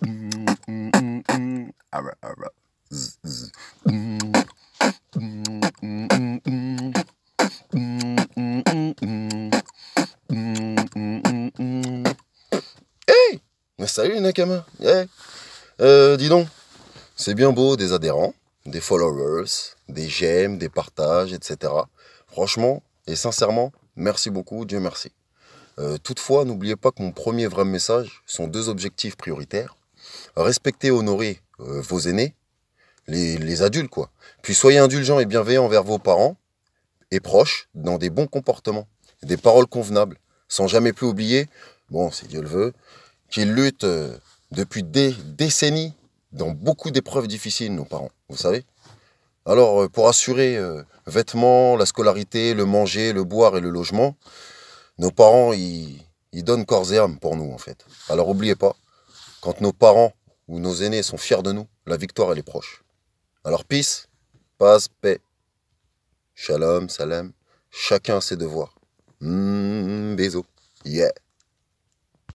Hey Salut Nakama euh, Dis donc, c'est bien beau des adhérents, des followers, des j'aime, des partages, etc. Franchement et sincèrement, merci beaucoup, Dieu merci. Euh, toutefois, n'oubliez pas que mon premier vrai message sont deux objectifs prioritaires respectez, honorez euh, vos aînés, les, adultes, quoi. Puis soyez indulgents et bienveillants envers vos parents et proches dans des bons comportements, des paroles convenables, sans jamais plus oublier, bon, si Dieu le veut, qu'ils luttent euh, depuis des décennies dans beaucoup d'épreuves difficiles, nos parents, vous savez. Alors, euh, pour assurer vêtements, la scolarité, le manger, le boire et le logement, nos parents, ils, ils donnent corps et âme pour nous, en fait. Alors, n'oubliez pas, quand nos parents ou nos aînés sont fiers de nous, la victoire, elle est proche. Alors, peace, passe, paix. Shalom, salam. Chacun a ses devoirs. Mmm, Yeah.